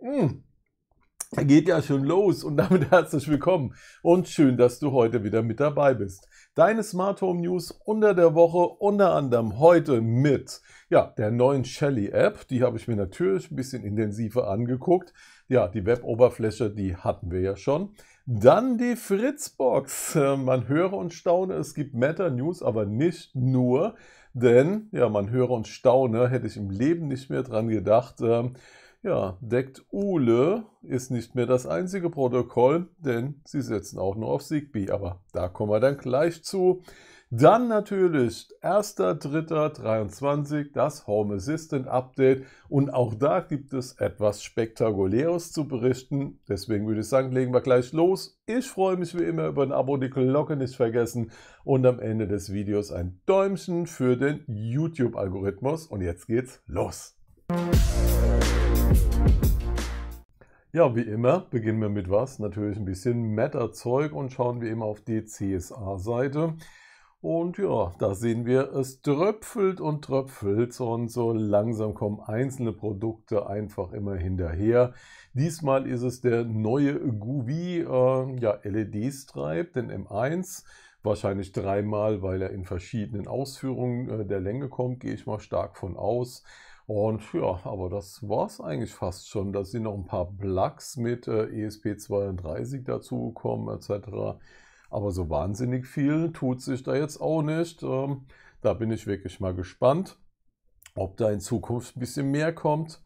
Hm. Da geht ja schon los und damit herzlich willkommen und schön, dass du heute wieder mit dabei bist. Deine Smart Home News unter der Woche unter anderem heute mit ja, der neuen Shelly App, die habe ich mir natürlich ein bisschen intensiver angeguckt. Ja, die Web-Oberfläche, die hatten wir ja schon. Dann die Fritzbox. Äh, man höre und staune, es gibt Meta News, aber nicht nur, denn ja, man höre und staune, hätte ich im Leben nicht mehr dran gedacht. Ähm, ja, deckt Ule ist nicht mehr das einzige Protokoll, denn sie setzen auch nur auf Zigbee, aber da kommen wir dann gleich zu. Dann natürlich 1.3.23 das Home Assistant Update und auch da gibt es etwas Spektakuläres zu berichten. Deswegen würde ich sagen, legen wir gleich los. Ich freue mich wie immer über ein Abo, die Glocke nicht vergessen und am Ende des Videos ein Däumchen für den YouTube-Algorithmus und jetzt geht's los. Musik ja, wie immer beginnen wir mit was? Natürlich ein bisschen Meta-Zeug und schauen wir immer auf die CSA-Seite. Und ja, da sehen wir, es tröpfelt und tröpfelt und so langsam kommen einzelne Produkte einfach immer hinterher. Diesmal ist es der neue Guvi äh, ja, LED-Stripe, den M1. Wahrscheinlich dreimal, weil er in verschiedenen Ausführungen äh, der Länge kommt, gehe ich mal stark von aus. Und ja, aber das war es eigentlich fast schon. Da sind noch ein paar Plugs mit äh, ESP32 dazugekommen etc. Aber so wahnsinnig viel tut sich da jetzt auch nicht. Ähm, da bin ich wirklich mal gespannt, ob da in Zukunft ein bisschen mehr kommt.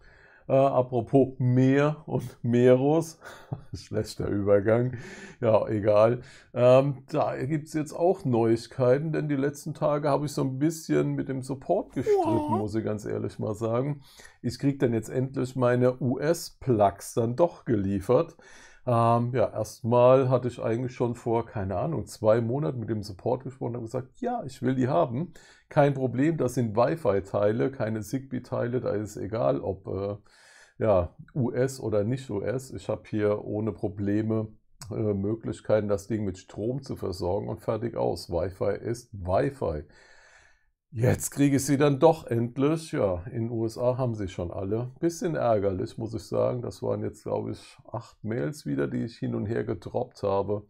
Äh, apropos Meer und Meeros, schlechter Übergang, ja, egal. Ähm, da gibt es jetzt auch Neuigkeiten, denn die letzten Tage habe ich so ein bisschen mit dem Support gestritten, ja. muss ich ganz ehrlich mal sagen. Ich kriege dann jetzt endlich meine US-Plugs dann doch geliefert. Ähm, ja, erstmal hatte ich eigentlich schon vor, keine Ahnung, zwei Monaten mit dem Support gesprochen und habe gesagt, ja, ich will die haben. Kein Problem, das sind Wi-Fi-Teile, keine Zigbee-Teile, da ist es egal, ob äh, ja, US oder nicht US. Ich habe hier ohne Probleme äh, Möglichkeiten, das Ding mit Strom zu versorgen und fertig aus. Wi-Fi ist Wi-Fi. Jetzt kriege ich sie dann doch endlich. Ja, in den USA haben sie schon alle. Bisschen ärgerlich, muss ich sagen. Das waren jetzt, glaube ich, acht Mails wieder, die ich hin und her gedroppt habe.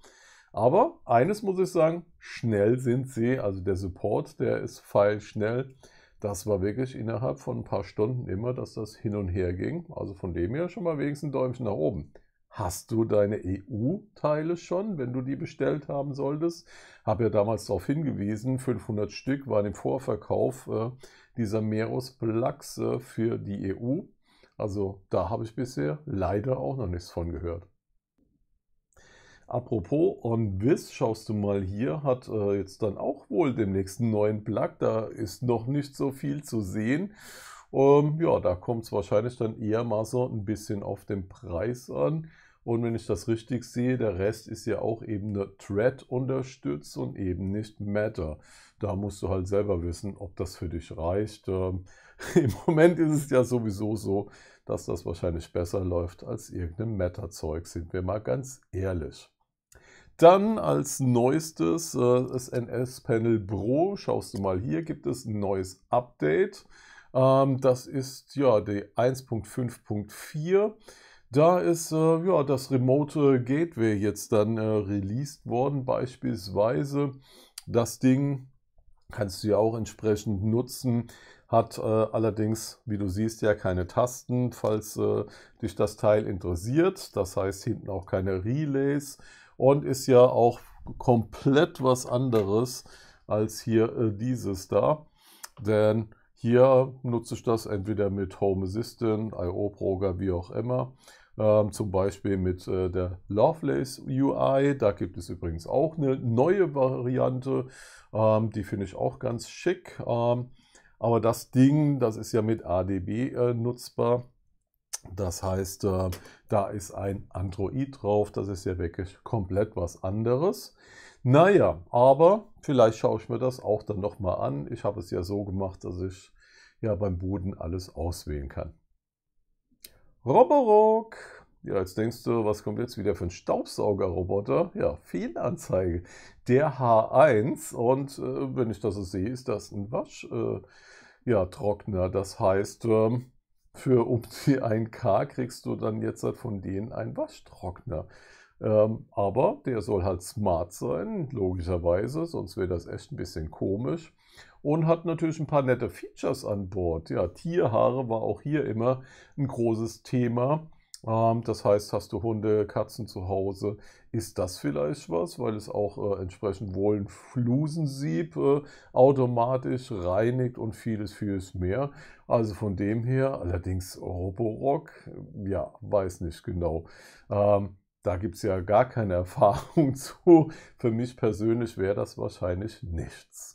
Aber eines muss ich sagen, schnell sind sie. Also der Support, der ist feilschnell. Das war wirklich innerhalb von ein paar Stunden immer, dass das hin und her ging. Also von dem her schon mal wenigstens ein Däumchen nach oben. Hast du deine EU-Teile schon, wenn du die bestellt haben solltest? Habe ja damals darauf hingewiesen, 500 Stück waren im Vorverkauf äh, dieser Meros-Plugs äh, für die EU. Also da habe ich bisher leider auch noch nichts von gehört. Apropos OnVis, schaust du mal hier, hat äh, jetzt dann auch wohl den nächsten neuen Plug. Da ist noch nicht so viel zu sehen. Ähm, ja, da kommt es wahrscheinlich dann eher mal so ein bisschen auf den Preis an. Und wenn ich das richtig sehe, der Rest ist ja auch eben eine Thread unterstützt und eben nicht Matter. Da musst du halt selber wissen, ob das für dich reicht. Ähm, Im Moment ist es ja sowieso so, dass das wahrscheinlich besser läuft als irgendein Matter-Zeug, sind wir mal ganz ehrlich. Dann als neuestes äh, das NS-Panel Pro. Schaust du mal hier, gibt es ein neues Update. Ähm, das ist ja die 1.5.4 da ist äh, ja, das Remote Gateway jetzt dann äh, released worden, beispielsweise. Das Ding kannst du ja auch entsprechend nutzen, hat äh, allerdings, wie du siehst, ja keine Tasten, falls äh, dich das Teil interessiert. Das heißt hinten auch keine Relays und ist ja auch komplett was anderes als hier äh, dieses da. Denn hier nutze ich das entweder mit Home Assistant, io proger wie auch immer. Ähm, zum Beispiel mit äh, der Lovelace UI. Da gibt es übrigens auch eine neue Variante. Ähm, die finde ich auch ganz schick. Ähm, aber das Ding, das ist ja mit ADB äh, nutzbar. Das heißt, äh, da ist ein Android drauf. Das ist ja wirklich komplett was anderes. Naja, aber vielleicht schaue ich mir das auch dann nochmal an. Ich habe es ja so gemacht, dass ich ja beim Boden alles auswählen kann. Roborock. Ja, jetzt denkst du, was kommt jetzt wieder für ein Staubsaugerroboter? Ja, Fehlanzeige. Der H1 und äh, wenn ich das so sehe, ist das ein Waschtrockner. Äh, ja, Trockner. das heißt, ähm, für um die 1K kriegst du dann jetzt halt von denen einen Waschtrockner. Ähm, aber der soll halt smart sein, logischerweise, sonst wäre das echt ein bisschen komisch und hat natürlich ein paar nette Features an Bord. Ja, Tierhaare war auch hier immer ein großes Thema. Ähm, das heißt, hast du Hunde, Katzen zu Hause, ist das vielleicht was, weil es auch äh, entsprechend wohl ein Flusensieb äh, automatisch reinigt und vieles, vieles mehr. Also von dem her, allerdings Roborock, äh, ja, weiß nicht genau. Ähm, da gibt es ja gar keine Erfahrung zu. Für mich persönlich wäre das wahrscheinlich nichts.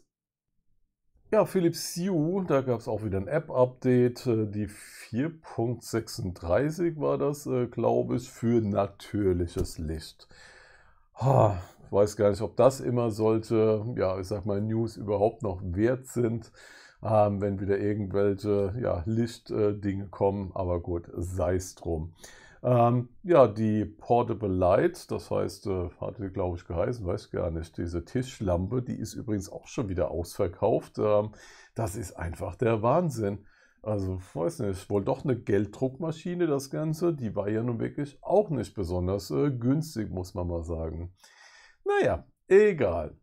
Ja, Philips Hue, da gab es auch wieder ein App-Update. Äh, die 4.36 war das, äh, glaube ich, für natürliches Licht. ich weiß gar nicht, ob das immer sollte, ja, ich sag mal, News überhaupt noch wert sind, ähm, wenn wieder irgendwelche ja, Lichtdinge äh, kommen. Aber gut, sei es drum. Ähm, ja, die Portable Light, das heißt, äh, hatte glaube ich geheißen, weiß gar nicht, diese Tischlampe, die ist übrigens auch schon wieder ausverkauft. Ähm, das ist einfach der Wahnsinn. Also, weiß nicht, wohl doch eine Gelddruckmaschine, das Ganze. Die war ja nun wirklich auch nicht besonders äh, günstig, muss man mal sagen. Naja, egal.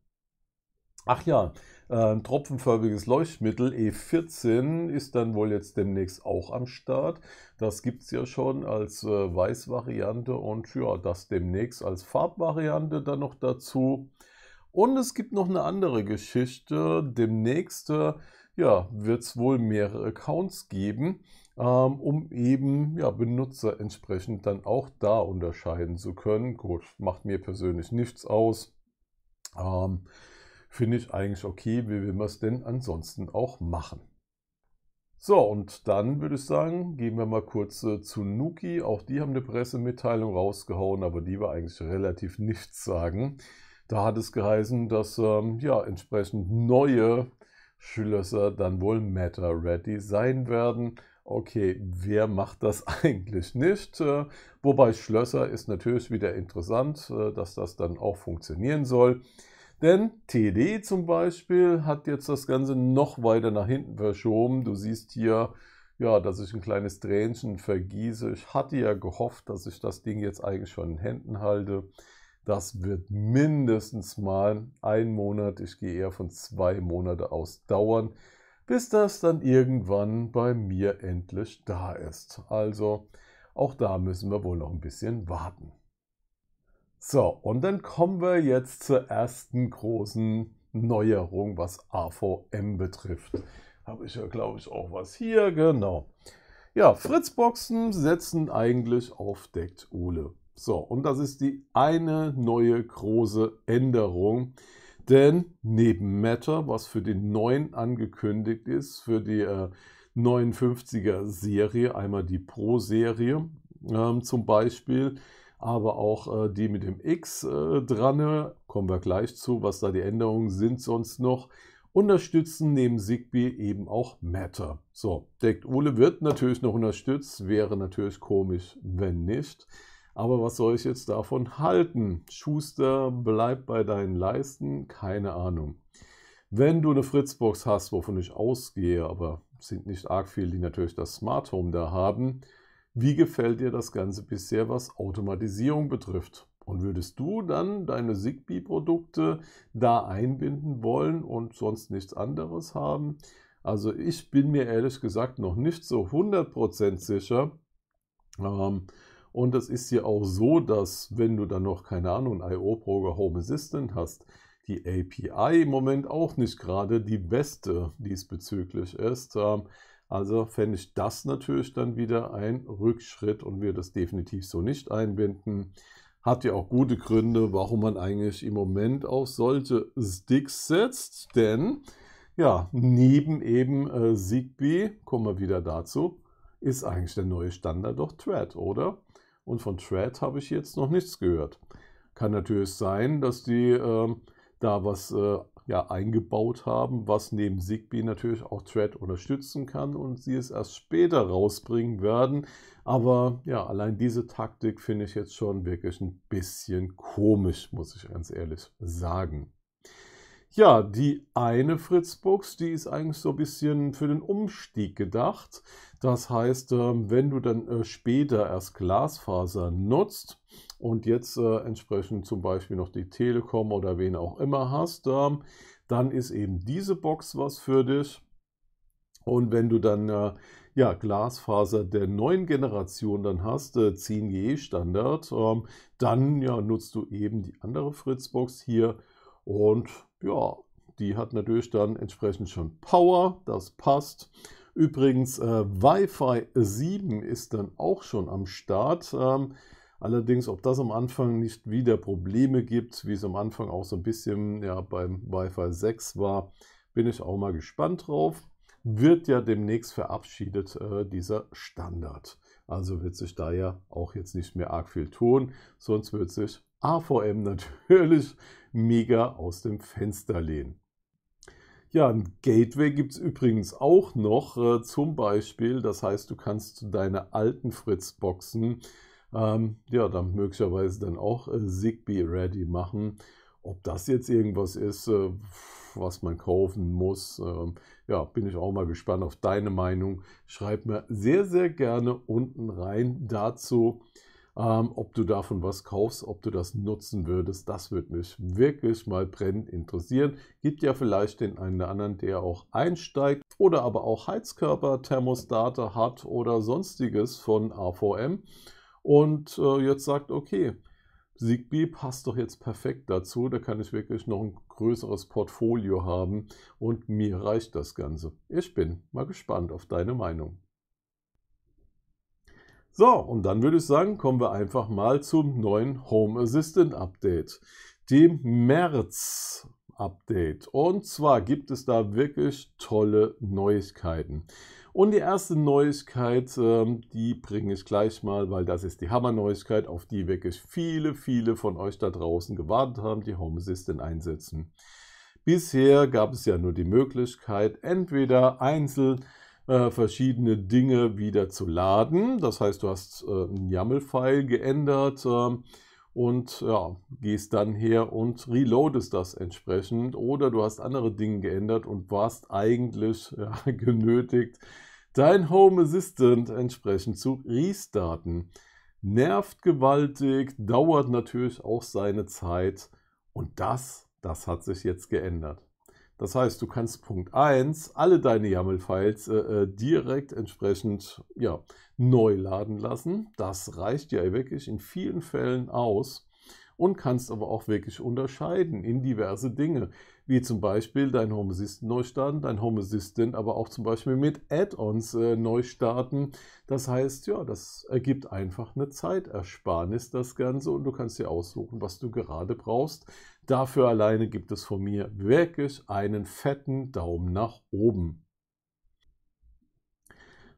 Ach ja, äh, ein tropfenförmiges Leuchtmittel E14 ist dann wohl jetzt demnächst auch am Start. Das gibt es ja schon als äh, Weißvariante und ja, das demnächst als Farbvariante dann noch dazu. Und es gibt noch eine andere Geschichte. Demnächst äh, ja, wird es wohl mehrere Accounts geben, ähm, um eben ja, Benutzer entsprechend dann auch da unterscheiden zu können. Gut, macht mir persönlich nichts aus. Ähm, finde ich eigentlich okay, wie will man es denn ansonsten auch machen. So, und dann würde ich sagen, gehen wir mal kurz äh, zu Nuki. Auch die haben eine Pressemitteilung rausgehauen, aber die war eigentlich relativ nichts sagen. Da hat es geheißen, dass ähm, ja entsprechend neue Schlösser äh, dann wohl Meta-Ready sein werden. Okay, wer macht das eigentlich nicht? Äh, wobei Schlösser ist natürlich wieder interessant, äh, dass das dann auch funktionieren soll. Denn TD zum Beispiel hat jetzt das Ganze noch weiter nach hinten verschoben. Du siehst hier, ja, dass ich ein kleines Tränchen vergieße. Ich hatte ja gehofft, dass ich das Ding jetzt eigentlich schon in Händen halte. Das wird mindestens mal ein Monat, ich gehe eher von zwei Monaten aus dauern, bis das dann irgendwann bei mir endlich da ist. Also auch da müssen wir wohl noch ein bisschen warten. So, und dann kommen wir jetzt zur ersten großen Neuerung, was AVM betrifft. Habe ich ja, glaube ich, auch was hier, genau. Ja, Fritzboxen setzen eigentlich auf Deckt Ole. So, und das ist die eine neue große Änderung. Denn neben Matter, was für den neuen angekündigt ist, für die äh, 59er Serie, einmal die Pro-Serie ähm, zum Beispiel, aber auch äh, die mit dem X äh, dran, äh, kommen wir gleich zu, was da die Änderungen sind sonst noch, unterstützen neben Zigbee eben auch Matter. So, Deckt Ole wird natürlich noch unterstützt, wäre natürlich komisch, wenn nicht. Aber was soll ich jetzt davon halten? Schuster, bleib bei deinen Leisten, keine Ahnung. Wenn du eine Fritzbox hast, wovon ich ausgehe, aber sind nicht arg viele, die natürlich das Smart Home da haben, wie gefällt dir das Ganze bisher, was Automatisierung betrifft? Und würdest du dann deine Zigbee-Produkte da einbinden wollen und sonst nichts anderes haben? Also ich bin mir ehrlich gesagt noch nicht so 100% sicher. Ähm, und es ist ja auch so, dass wenn du dann noch, keine Ahnung, IO-Pro Home Assistant hast, die API im Moment auch nicht gerade die beste diesbezüglich ist. Ähm, also fände ich das natürlich dann wieder ein Rückschritt und wir das definitiv so nicht einbinden. Hat ja auch gute Gründe, warum man eigentlich im Moment auf solche Sticks setzt, denn ja, neben eben äh, Zigbee, kommen wir wieder dazu, ist eigentlich der neue Standard doch Thread, oder? Und von Thread habe ich jetzt noch nichts gehört. Kann natürlich sein, dass die äh, da was äh, ja eingebaut haben, was neben Zigbee natürlich auch Thread unterstützen kann und sie es erst später rausbringen werden. Aber ja, allein diese Taktik finde ich jetzt schon wirklich ein bisschen komisch, muss ich ganz ehrlich sagen. Ja, die eine Fritzbox, die ist eigentlich so ein bisschen für den Umstieg gedacht. Das heißt, ähm, wenn du dann äh, später erst Glasfaser nutzt, und jetzt äh, entsprechend zum Beispiel noch die Telekom oder wen auch immer hast, ähm, dann ist eben diese Box was für dich. Und wenn du dann äh, ja, Glasfaser der neuen Generation dann hast, äh, 10G Standard, ähm, dann ja, nutzt du eben die andere Fritzbox hier und ja, die hat natürlich dann entsprechend schon Power, das passt. Übrigens, äh, Wi-Fi 7 ist dann auch schon am Start. Ähm, Allerdings, ob das am Anfang nicht wieder Probleme gibt, wie es am Anfang auch so ein bisschen ja, beim Wi-Fi 6 war, bin ich auch mal gespannt drauf. Wird ja demnächst verabschiedet, äh, dieser Standard. Also wird sich da ja auch jetzt nicht mehr arg viel tun, sonst wird sich AVM natürlich mega aus dem Fenster lehnen. Ja, ein Gateway gibt es übrigens auch noch, äh, zum Beispiel, das heißt, du kannst deine alten Fritzboxen ähm, ja, dann möglicherweise dann auch äh, Zigbee ready machen. Ob das jetzt irgendwas ist, äh, was man kaufen muss, äh, ja, bin ich auch mal gespannt auf deine Meinung. Schreib mir sehr, sehr gerne unten rein dazu, ähm, ob du davon was kaufst, ob du das nutzen würdest. Das würde mich wirklich mal brennend interessieren. Gibt ja vielleicht den einen oder anderen, der auch einsteigt oder aber auch Heizkörper, Thermostate hat oder sonstiges von AVM und äh, jetzt sagt, okay, Zigbee passt doch jetzt perfekt dazu, da kann ich wirklich noch ein größeres Portfolio haben und mir reicht das Ganze. Ich bin mal gespannt auf deine Meinung. So, und dann würde ich sagen, kommen wir einfach mal zum neuen Home Assistant Update, dem März Update. Und zwar gibt es da wirklich tolle Neuigkeiten. Und die erste Neuigkeit, ähm, die bringe ich gleich mal, weil das ist die Hammer-Neuigkeit, auf die wirklich viele, viele von euch da draußen gewartet haben, die Home Assistant einsetzen. Bisher gab es ja nur die Möglichkeit, entweder einzeln äh, verschiedene Dinge wieder zu laden. Das heißt, du hast äh, ein einen YAML-File geändert ähm, und ja, gehst dann her und reloadest das entsprechend. Oder du hast andere Dinge geändert und warst eigentlich ja, genötigt, Dein Home Assistant entsprechend zu restarten. Nervt gewaltig, dauert natürlich auch seine Zeit und das, das hat sich jetzt geändert. Das heißt, du kannst Punkt 1 alle deine YAML-Files äh, äh, direkt entsprechend ja, neu laden lassen. Das reicht ja wirklich in vielen Fällen aus und kannst aber auch wirklich unterscheiden in diverse Dinge wie zum Beispiel dein Home Assistant neu starten, dein Home Assistant aber auch zum Beispiel mit Add-ons äh, neu starten. Das heißt, ja, das ergibt einfach eine Zeitersparnis, das Ganze, und du kannst dir aussuchen, was du gerade brauchst. Dafür alleine gibt es von mir wirklich einen fetten Daumen nach oben.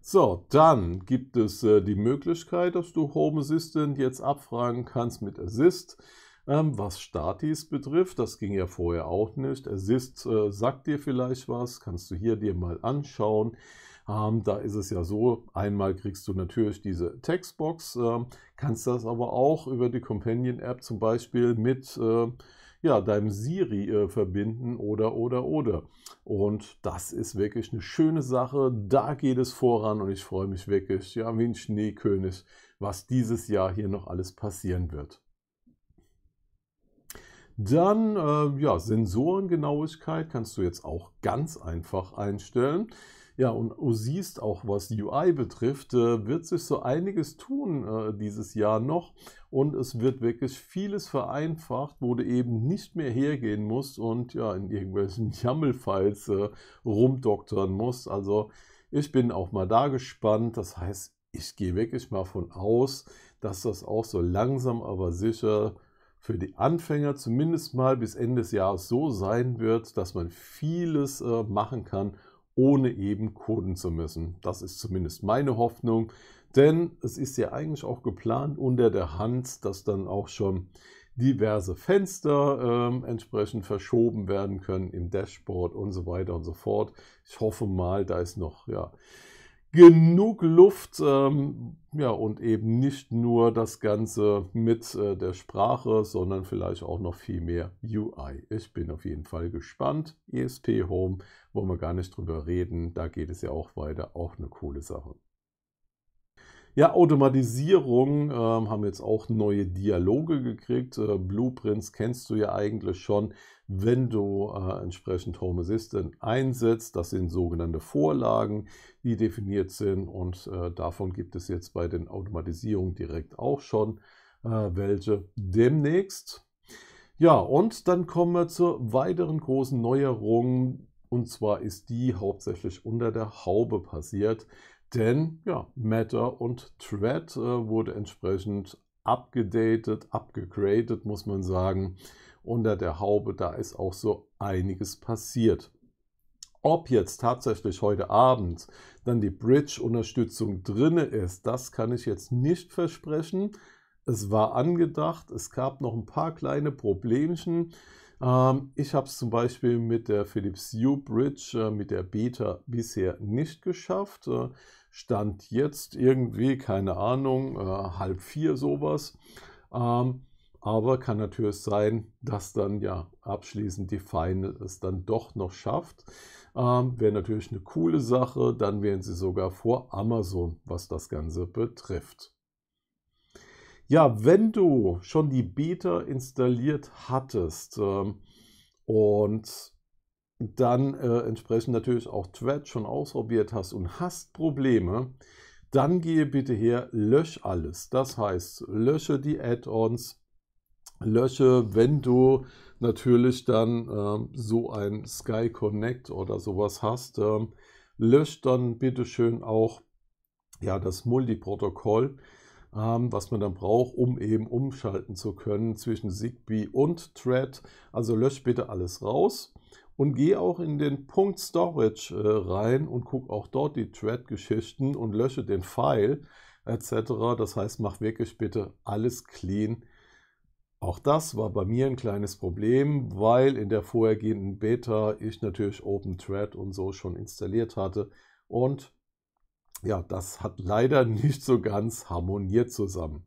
So, dann gibt es äh, die Möglichkeit, dass du Home Assistant jetzt abfragen kannst mit Assist. Ähm, was Statis betrifft, das ging ja vorher auch nicht. Assist äh, sagt dir vielleicht was, kannst du hier dir mal anschauen. Ähm, da ist es ja so, einmal kriegst du natürlich diese Textbox, äh, kannst das aber auch über die Companion-App zum Beispiel mit äh, ja, deinem Siri äh, verbinden oder oder oder. Und das ist wirklich eine schöne Sache. Da geht es voran und ich freue mich wirklich, ja, wie ein Schneekönig, was dieses Jahr hier noch alles passieren wird. Dann, äh, ja, Sensorengenauigkeit kannst du jetzt auch ganz einfach einstellen. Ja, und du siehst auch, was UI betrifft, äh, wird sich so einiges tun äh, dieses Jahr noch. Und es wird wirklich vieles vereinfacht, wo du eben nicht mehr hergehen musst und ja, in irgendwelchen YAML-Files äh, rumdoktern musst. Also ich bin auch mal da gespannt. Das heißt, ich gehe wirklich mal von aus, dass das auch so langsam aber sicher für die Anfänger zumindest mal bis Ende des Jahres so sein wird, dass man vieles äh, machen kann, ohne eben coden zu müssen. Das ist zumindest meine Hoffnung, denn es ist ja eigentlich auch geplant unter der Hand, dass dann auch schon diverse Fenster äh, entsprechend verschoben werden können im Dashboard und so weiter und so fort. Ich hoffe mal, da ist noch ja genug Luft. Ähm, ja, und eben nicht nur das Ganze mit äh, der Sprache, sondern vielleicht auch noch viel mehr UI. Ich bin auf jeden Fall gespannt. ESP Home, wollen wir gar nicht drüber reden. Da geht es ja auch weiter. Auch eine coole Sache. Ja, Automatisierung ähm, haben jetzt auch neue Dialoge gekriegt. Äh, Blueprints kennst du ja eigentlich schon wenn du äh, entsprechend Home Assistant einsetzt. Das sind sogenannte Vorlagen, die definiert sind und äh, davon gibt es jetzt bei den Automatisierungen direkt auch schon äh, welche demnächst. Ja, und dann kommen wir zur weiteren großen Neuerung. Und zwar ist die hauptsächlich unter der Haube passiert. Denn ja, Matter und Thread äh, wurde entsprechend abgedatet, abgegradet, muss man sagen unter der Haube, da ist auch so einiges passiert. Ob jetzt tatsächlich heute Abend dann die Bridge-Unterstützung drinne ist, das kann ich jetzt nicht versprechen. Es war angedacht, es gab noch ein paar kleine Problemchen. Ähm, ich habe es zum Beispiel mit der Philips Hue Bridge, äh, mit der Beta bisher nicht geschafft. Äh, stand jetzt irgendwie, keine Ahnung, äh, halb vier sowas. Ähm, aber kann natürlich sein, dass dann ja abschließend die Final es dann doch noch schafft. Ähm, wäre natürlich eine coole Sache. Dann wären sie sogar vor Amazon, was das Ganze betrifft. Ja, wenn du schon die Beta installiert hattest ähm, und dann äh, entsprechend natürlich auch Thread schon ausprobiert hast und hast Probleme, dann gehe bitte her, lösch alles. Das heißt, lösche die Add-ons, lösche, wenn du natürlich dann ähm, so ein Sky Connect oder sowas hast, ähm, löscht dann bitte schön auch ja, das Multiprotokoll, ähm, was man dann braucht, um eben umschalten zu können zwischen Zigbee und Thread. Also löscht bitte alles raus und geh auch in den Punkt Storage äh, rein und guck auch dort die Thread-Geschichten und lösche den File etc. Das heißt, mach wirklich bitte alles clean auch das war bei mir ein kleines Problem, weil in der vorhergehenden Beta ich natürlich OpenThread und so schon installiert hatte. Und ja, das hat leider nicht so ganz harmoniert zusammen.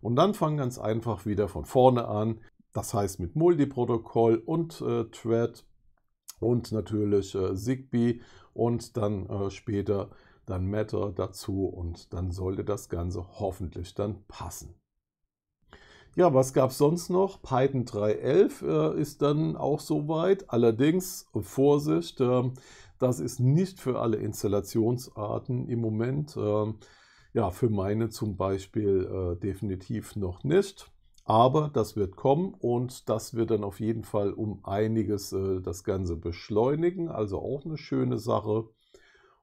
Und dann fangen ganz einfach wieder von vorne an. Das heißt mit Multiprotokoll und äh, Thread und natürlich äh, Zigbee und dann äh, später dann Matter dazu und dann sollte das Ganze hoffentlich dann passen. Ja, was gab es sonst noch? Python 3.11 äh, ist dann auch soweit. Allerdings, Vorsicht, äh, das ist nicht für alle Installationsarten im Moment. Äh, ja, für meine zum Beispiel äh, definitiv noch nicht. Aber das wird kommen und das wird dann auf jeden Fall um einiges äh, das Ganze beschleunigen. Also auch eine schöne Sache.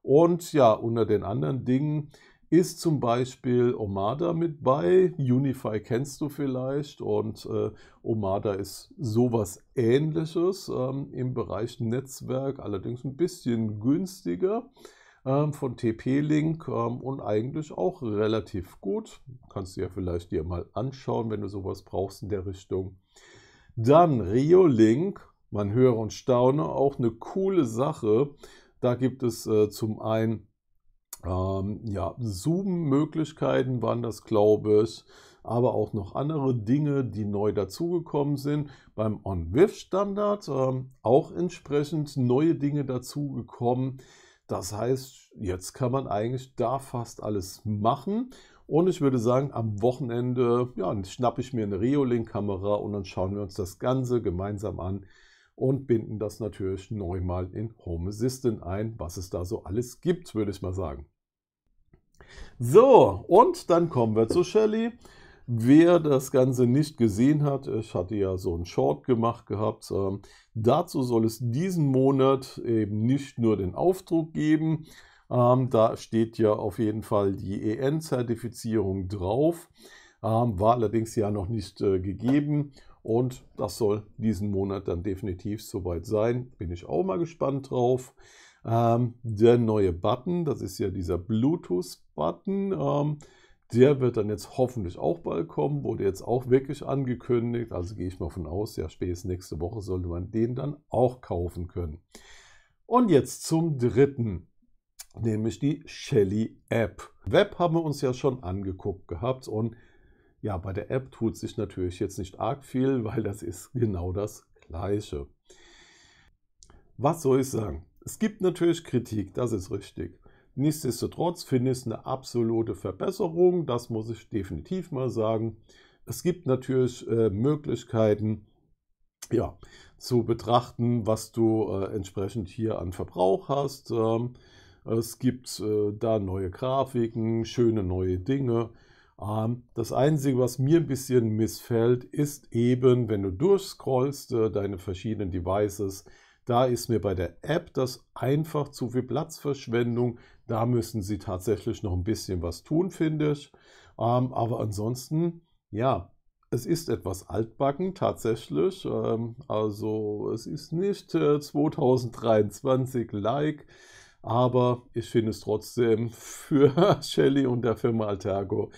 Und ja, unter den anderen Dingen, ist zum Beispiel Omada mit bei. Unify kennst du vielleicht und äh, Omada ist sowas ähnliches ähm, im Bereich Netzwerk, allerdings ein bisschen günstiger ähm, von TP-Link ähm, und eigentlich auch relativ gut. Kannst du ja vielleicht dir mal anschauen, wenn du sowas brauchst in der Richtung. Dann Rio-Link, man höre und staune, auch eine coole Sache. Da gibt es äh, zum einen ähm, ja, Zoom-Möglichkeiten waren das, glaube ich, aber auch noch andere Dinge, die neu dazugekommen sind. Beim On-With-Standard ähm, auch entsprechend neue Dinge dazugekommen. Das heißt, jetzt kann man eigentlich da fast alles machen. Und ich würde sagen, am Wochenende ja, schnappe ich mir eine Reolink-Kamera und dann schauen wir uns das Ganze gemeinsam an und binden das natürlich neu mal in Home Assistant ein, was es da so alles gibt, würde ich mal sagen. So, und dann kommen wir zu Shelley. Wer das Ganze nicht gesehen hat, ich hatte ja so einen Short gemacht gehabt. Ähm, dazu soll es diesen Monat eben nicht nur den Aufdruck geben. Ähm, da steht ja auf jeden Fall die EN-Zertifizierung drauf. Ähm, war allerdings ja noch nicht äh, gegeben. Und das soll diesen Monat dann definitiv soweit sein. Bin ich auch mal gespannt drauf. Ähm, der neue Button, das ist ja dieser Bluetooth-Button, ähm, der wird dann jetzt hoffentlich auch bald kommen. Wurde jetzt auch wirklich angekündigt. Also gehe ich mal von aus, ja, spätestens nächste Woche sollte man den dann auch kaufen können. Und jetzt zum dritten, nämlich die Shelly App. Web haben wir uns ja schon angeguckt gehabt und ja, bei der App tut sich natürlich jetzt nicht arg viel, weil das ist genau das Gleiche. Was soll ich sagen? Es gibt natürlich Kritik, das ist richtig. Nichtsdestotrotz finde ich es eine absolute Verbesserung, das muss ich definitiv mal sagen. Es gibt natürlich äh, Möglichkeiten, ja, zu betrachten, was du äh, entsprechend hier an Verbrauch hast. Ähm, es gibt äh, da neue Grafiken, schöne neue Dinge. Ähm, das Einzige, was mir ein bisschen missfällt, ist eben, wenn du durchscrollst äh, deine verschiedenen Devices, da ist mir bei der App das einfach zu viel Platzverschwendung. Da müssen sie tatsächlich noch ein bisschen was tun, finde ich. Ähm, aber ansonsten, ja, es ist etwas altbacken tatsächlich. Ähm, also es ist nicht 2023-like. Äh, aber ich finde es trotzdem für Shelly und der Firma Altergo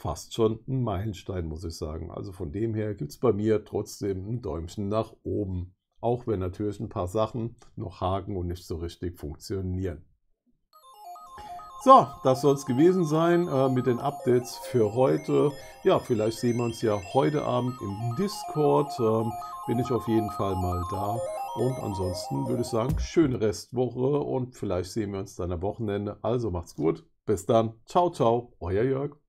fast schon ein Meilenstein, muss ich sagen. Also von dem her gibt es bei mir trotzdem ein Däumchen nach oben. Auch wenn natürlich ein paar Sachen noch haken und nicht so richtig funktionieren. So, das soll es gewesen sein äh, mit den Updates für heute. Ja, vielleicht sehen wir uns ja heute Abend im Discord. Ähm, bin ich auf jeden Fall mal da. Und ansonsten würde ich sagen, schöne Restwoche und vielleicht sehen wir uns dann am Wochenende. Also macht's gut. Bis dann. Ciao, ciao. Euer Jörg.